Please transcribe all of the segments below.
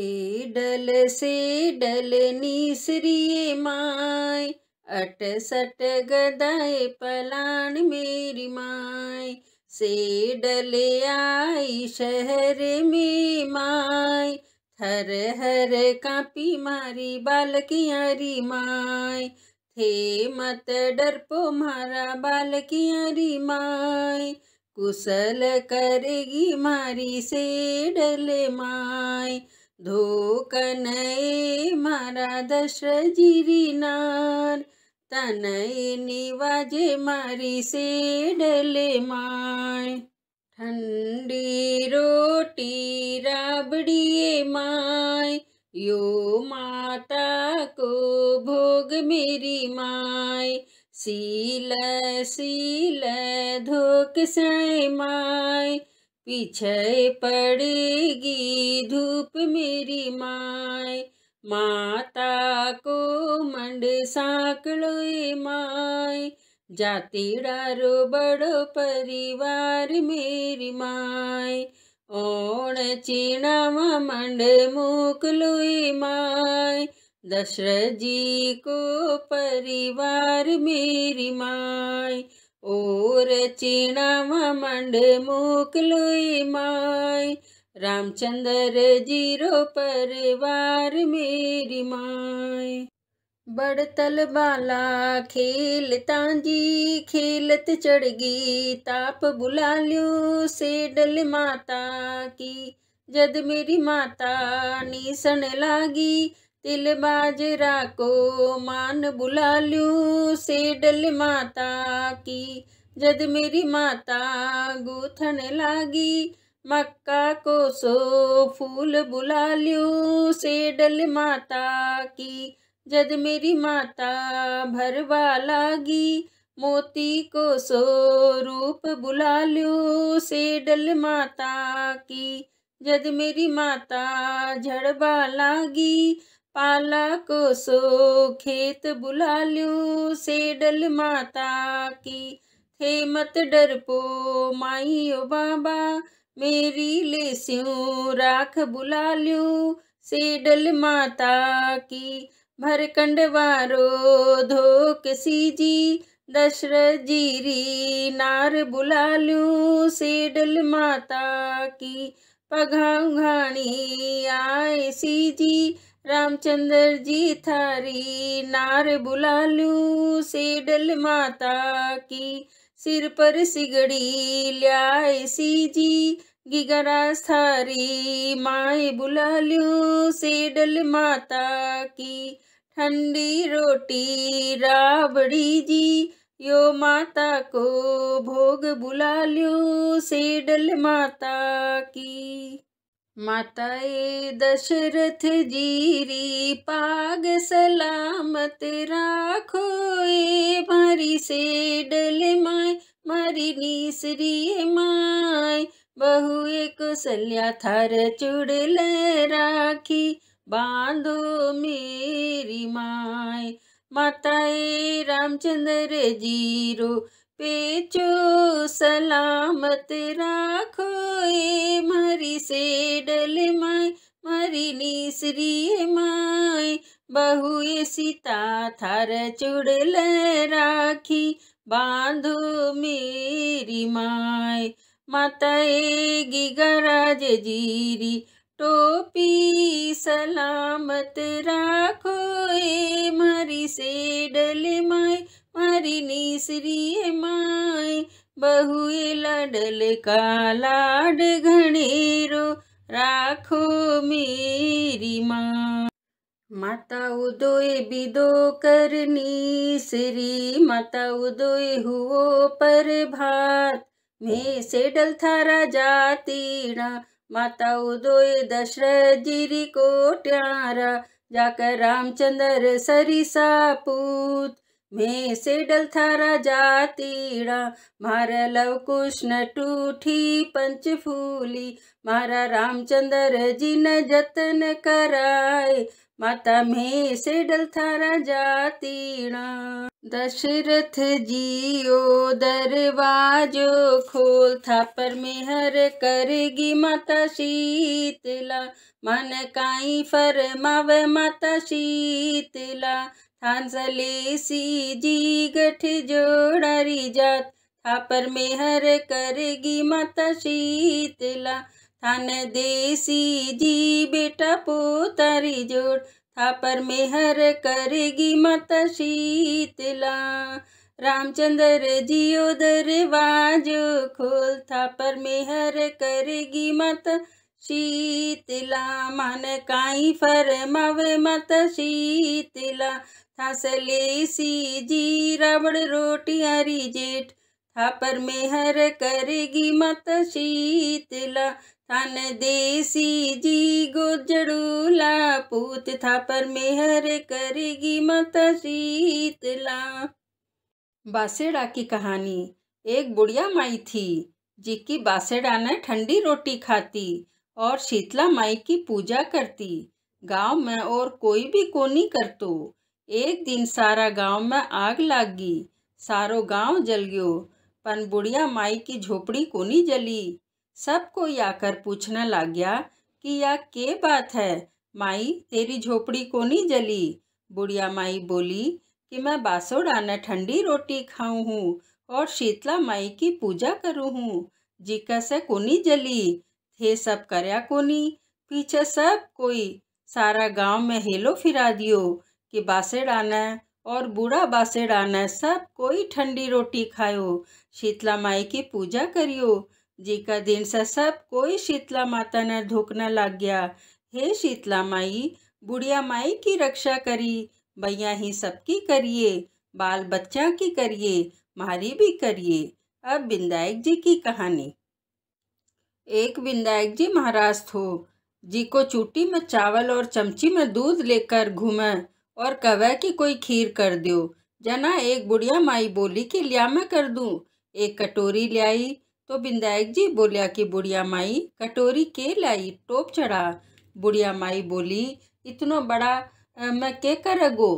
ए डल से डल निसरिए माय अट सट गदाए पलान मेरी माय से डल आई शहर में माय थर हर कापी मारी बाल बालकियारी माय थे मत डरपो मारा बाल बालकियारी माय कुशल करेगी मारी से डल माय धोक नये मरा दश जिरिना से डले माय ठण्डी रोटी माय यो माता को भोग मेरी माय सील सील माय पीछे पड़ेगी धूप मेरी माए माता को मंड साकड़ो माए जाति डारो बड़ो परिवार मेरी माए ओण चीणावा मंड मोकलो माए दशरथ जी को परिवार मेरी माए ઓર मंड મંડ મોકલોય माई रामचंद्र जीरो परिवार मेरी माई बड़तल बाला खेल तांजी खेलत चढ़गी ताप बुला लियो सेडल माता की जद मेरी माता नीसन लागी तिल बाजरा को मान बुला से सेडल माता की जद मेरी माता गूथन लागी मक्का को सो फूल बुला लूँ सेडल माता की जद मेरी माता भरवा लागी मोती को सो रूप बुला से सेडल माता की जद मेरी माता झड़बा लागी पालको सो खेत बुला ल्यू सेडल माता की थे मत डरपो माईयो बाबा मेरी ले राख बुला ल्यू सेडल माता की भरकंड वारो धोक सीजी दशरथ जीरी नार बुला ल्यू सेडल माता की पघाऊ घाणी आए जी रामचंद्र जी थारी नार बुला लू सेडल माता की सिर पर सिगड़ी ल्याय सी जी गिगरा थारी माए बुला लू सेडल माता की ठंडी रोटी राबड़ी जी यो माता को भोग बुला लो सीडल माता की माताए दशरथ जीरी पाग सलामत राखो ए मारी से डल माय मारी नीसरी माय बहुए सल्या थार चुड़ल राखी बांधो मेरी माय माताए रामचंद्र जीरो पेचो सलामत राखो ए मरी से डल माय मरी निसरी माय बहु सीता थर चुड़ल राखी बांधो मेरी माय माता ए गिगराज जीरी टोपी सलामत राखो ए मारी से डले माय मारी निसरी माय बहुए लडल का लाड घनेरो राखो मेरी माँ माता उदोय बिदो करनी श्री माता उदोय हुओ पर भात मैं सेडल डल थारा जातीड़ा माता उदोय दशरथ जीरी ट्यारा जाकर रामचंद्र सरिसा पूत मैं से डल थारा जातीड़ा मारा लव कुश न टूठी पंच फूली मारा रामचंद्र जी न जतन कराए माता में से डल थारा जातीना दशरथ जियो दरवाजो खोल था पर मेहर करेगी माता शीतला मन काई फरमाव माता शीतला थान सलेसी जी गठ जोड़ी जात था पर मेहर करेगी माता शीतला थन देसी जी बेटा पोतरी जोड़ थापर मेहर करेगी माता शीतला रामचंद्र जियो दरवाज खोल थापर मेहर करेगी माता शीतला मन काई फरमावे माता शीतला थास लेसी जी रबड़ रोटी हरी जेठ थापर मेहर करेगी माता शीतला थन देसी जी गुजड़ूला पूत था पर मेहर करेगी माता शीतला बासेड़ा की कहानी एक बुढ़िया माई थी जी की बासेड़ा ने ठंडी रोटी खाती और शीतला माई की पूजा करती गांव में और कोई भी कोनी तो एक दिन सारा गांव में आग लागी सारो गांव जल गयो पन बुढ़िया माई की झोपड़ी कोनी जली सब कोई आकर पूछने लग गया कि यह के बात है माई तेरी झोपड़ी को नहीं जली बुढ़िया माई बोली कि मैं बासोड़ा ने ठंडी रोटी खाऊं हूँ और शीतला माई की पूजा करूँ हूँ जी कैसे कोनी जली थे सब करया कोनी पीछे सब कोई सारा गांव में हेलो फिरा दियो कि बासेड़ा न और बूढ़ा बासेड़ा न सब कोई ठंडी रोटी खायो शीतला माई की पूजा करियो दिन જી सब कोई शीतला माता શીતલા માતાના लग गया हे शीतला माई बुढ़िया माई की रक्षा करी भैया ही सबकी करिए बाल बच्चा की करिए मारी भी करिए अब बिंदायक जी की कहानी एक बिंदायक जी महाराज थो जी को चूटी में चावल और चमची में दूध लेकर घूमे और कवे की कोई खीर कर दो जना एक बुढ़िया माई बोली कि लिया मैं कर दूं एक कटोरी लियाई तो बिंदायक जी बोलिया कि बुढ़िया माई कटोरी के लाई टोप चढ़ा बुढ़िया माई बोली इतना बड़ा आ, मैं के करगो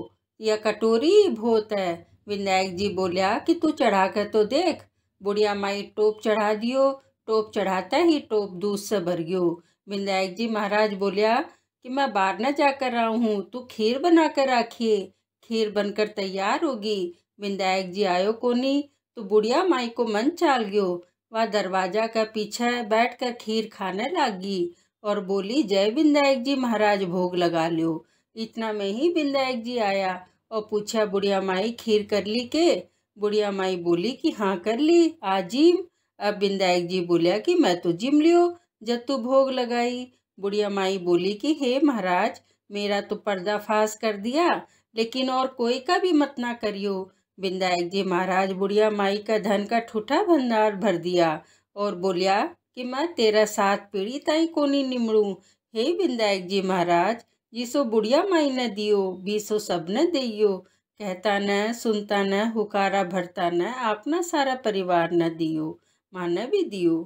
यह कटोरी बहुत है विनायक जी बोलिया कि तू चढ़ा कर तो देख बुढ़िया माई टोप चढ़ा दियो टोप चढ़ाता ही टोप दूध से भर गयो विनायक जी महाराज बोलिया कि मैं बाहर न जा कर रहा हूँ तू खीर बना कर रखिए खीर बनकर तैयार होगी विनायक जी आयो कोनी तो बुढ़िया माई को मन चाल गयो वह दरवाजा का पीछे बैठकर खीर खाने लगी और बोली जय बिंदायक जी महाराज भोग लगा लो इतना में ही बिंदायक जी आया और पूछा बुढ़िया माई खीर कर ली के बुढ़िया माई बोली कि हाँ कर ली जिम अब बिंदायक जी बोलिया कि मैं तो जिम लियो जब तू भोग लगाई बुढ़िया माई बोली कि हे महाराज मेरा तो पर्दाफाश कर दिया लेकिन और कोई का भी मत ना करियो बिंदायक जी महाराज बुढ़िया माई का धन का ठूठा भंडार भर दिया और बोलिया कि मैं तेरा सात पीढ़ी ताई कोनी निमड़ू हे बिंदायक जी महाराज जिसो बुढ़िया माई ने दियो बीसो सब ने दियो कहता न सुनता न हुकारा भरता न अपना सारा परिवार न दियो माना भी दियो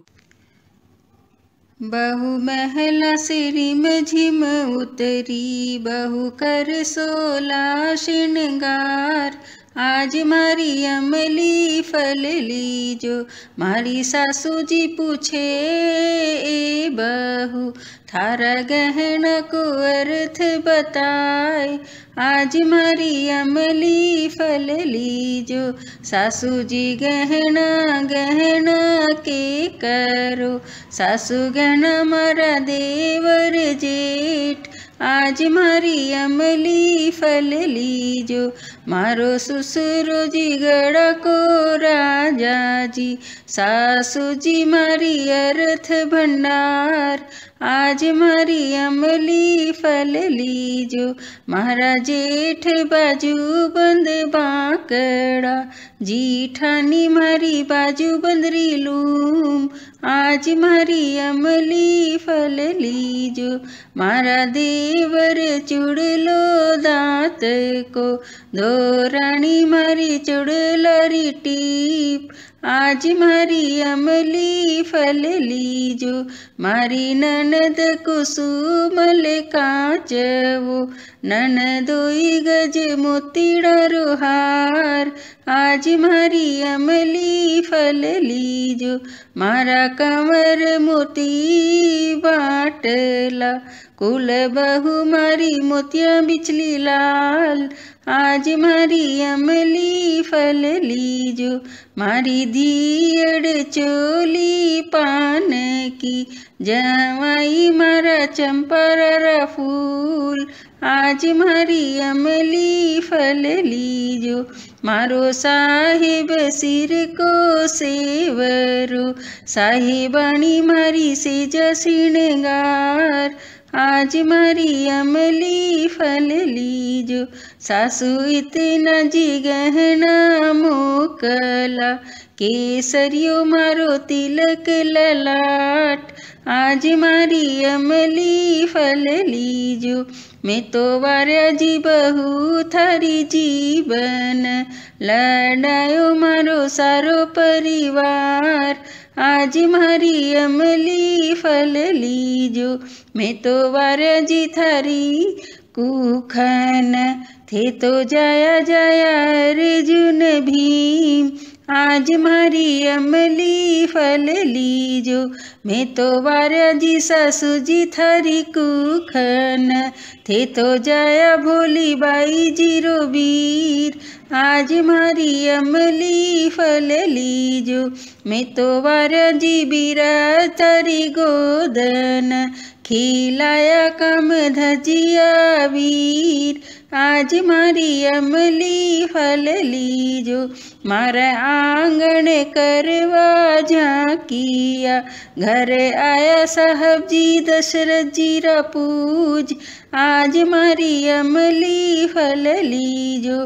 बहु महला सिरी में झिम उतरी बहु कर सोला शिंगार आज मारी अमली फल लीजो मारी सासू जी पूछे ए बहू थारा गहना को अर्थ बताए आज मारी अमली फल लीजो सासू जी गहना गहना के करो सासू गहना मारा देवर जेठ आज મારી અમલી ફલ લીજો મારો સસુરો જી ગડકો રાજાજી સાસુજી મારી અર્થ ભંડાર आज मरी अमली फल लीजो महारा जेठ बाजू बंद बाकड़ा जीठानी मारी बाजू बंदरी लूम आज मरियम अमली फल लीजो मारा देवर चुड़ लो दांत को दो रानी मारी चुड़ लरी टीप आज अमली फल लिजो मारी ननद कुसुमल काचवो ननद इज मोतिडु हार आज मारी अमली फल लीजो मारा कमर मोती बाटला कुल बहु मारी मोतिया बिचली लाल आज मारी अमली फल लीजो मारी धीड़ चोली पान की जवाई मारा चंपर फूल આજ મારી અમલી ફલ લીજો મારો સાહેબ સિરકો સેવરો સાહેબાણી મારી સેજ શિણગાર आज मारी अमली फल लीजो सासु इतना जी गहना मोकला केसरियो मारो तिलक ललाट आज मारी अमली फल लीजो मैं तो वार्या जी बहु थारी जीवन लड़ायो मारो सारो परिवार आज मारी अमली फल लीजो मैं तो वार जी थारी कुखन थे तो जाया जाया अर्जुन भीम आज मारी अमली फल लीजो मैं तो जी ससु जी थरी कुखन थे तो जाया भोली बाई जीरो वीर आज मारी अमली फल लीजो मैं तो जी बीरा तरी गोदन खिलाया कम धजिया वीर आज मारी अमली फल लीजो मारा आंगण करवा किया घर आया साहब जी दशरथ जी रा पूज आज मारी अमली फल लीजो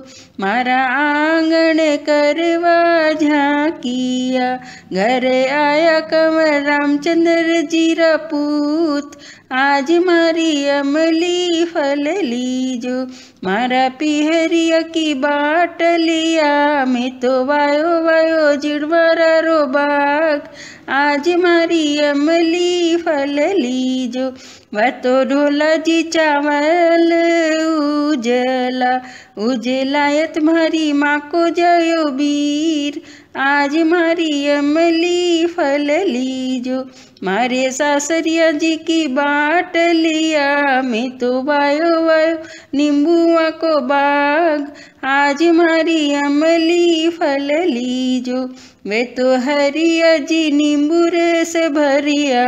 मारा आंगण करवा झाकिया घर आया कंवर रामचंद्र जीरा पूत आज मारी अमली फल लीजो मारा पिहरिया की बाट लिया मैं तो वायो वायो जिड़वारा रो बाग आज मारी अमली फल लीजो तो जी चावल उजला उजलायत तुम्हारी माँ को जयो वीर आज मारी अमली फल लीजो मारे सासरिया जी की बाट लिया मैं तो वायो वायो नींबुआ को बाग आज मारी अमली फल लीजो मैं तो हरिया जी नींबू रस भरिया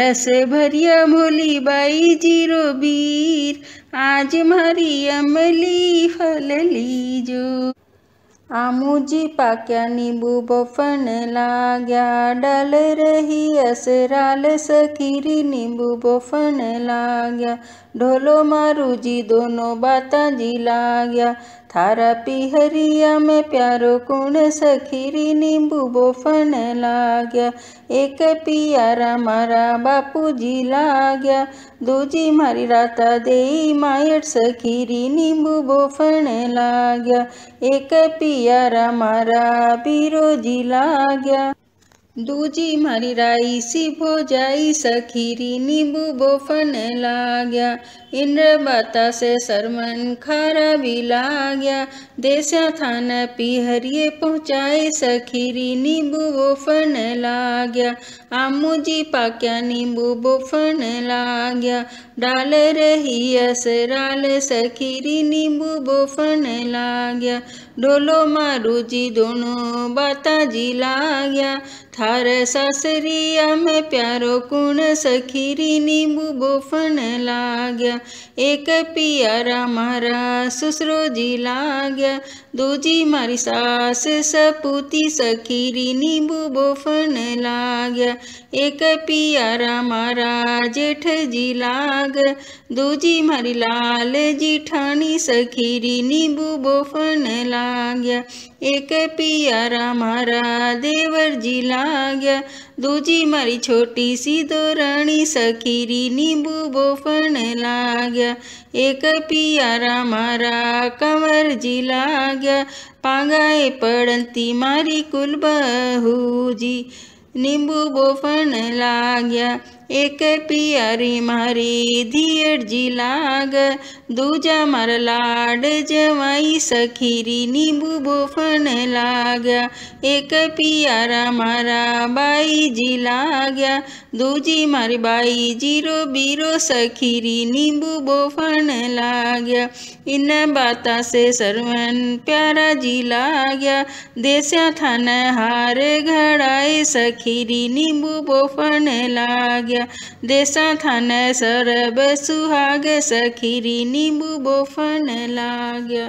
रस भरिया भोली बाई जीरो बीर आज मारी अमली फल लीजो आमूजी पाक्या नींबू बोफन लाग्या डल रही असराल सकीरी नींबू बोफन लाग्या ढोलो मारू जी दोनों बाता जी लाग्या थारा पिहरिया में प्यारो कुण सखीरी नींबू बोफन लाग्या एक पियारा मारा बापू जी लाग्या दूजी मारी राता देई मायट सखीरी नींबू बोफन लाग्या एक पियारा मारा बीरोजी लाग्या दूजी मारी राई सी भोजाई सखीरी नींबू बोफन लाग्या इंद्र बतास सरमन खारा भी लाग्या देसा थाना पिहरिये पहुँचाए सखीरी नींबू बोफन लाग्या जी पाक्या नींबू बोफन लाग्या डाल रही असराल सखीरी नींबू बोफन लाग्या डोलो जी दोनों बाताजी लाग्या थार सासरिया में प्यारो कुण सखीरी नींबू बोफन लाग्या एक पियर अमर ससुरो जी लाग दूजी मारी सास सपूती सखीरी नींबू बोफन लाग एक पियर अमर जेठ जी लाग दूजी मारी लाल जी ठाणी सखीरी नींबू बोफन लाग एक पिया रामारा देवर जी लाग्या दूजी मारी छोटी सी दोरणी सखीरी नींबू बोफण लाग्या एक पिया रामारा कंवर जी लाग्या पांगाए पड़ती मारी कुल बहू जी नींबू बोफण लाग्या एक पियारी मारी धीर जी लाग दूजा मर लाड जवाई सखीरी नींबू बोफन लाग्या एक पियारा मारा बाई जी लाग्या दूजी मारी बाई जीरो बीरो सखीरी नींबू बोफन लाग्या इन बाता से सरवन प्यारा जी लाग्या देसा थान हार घड़ाए सखीरी नींबू बोफन लाग्या देसा थान सरब सुहाग सखीरी नींबू बोफन लाग्या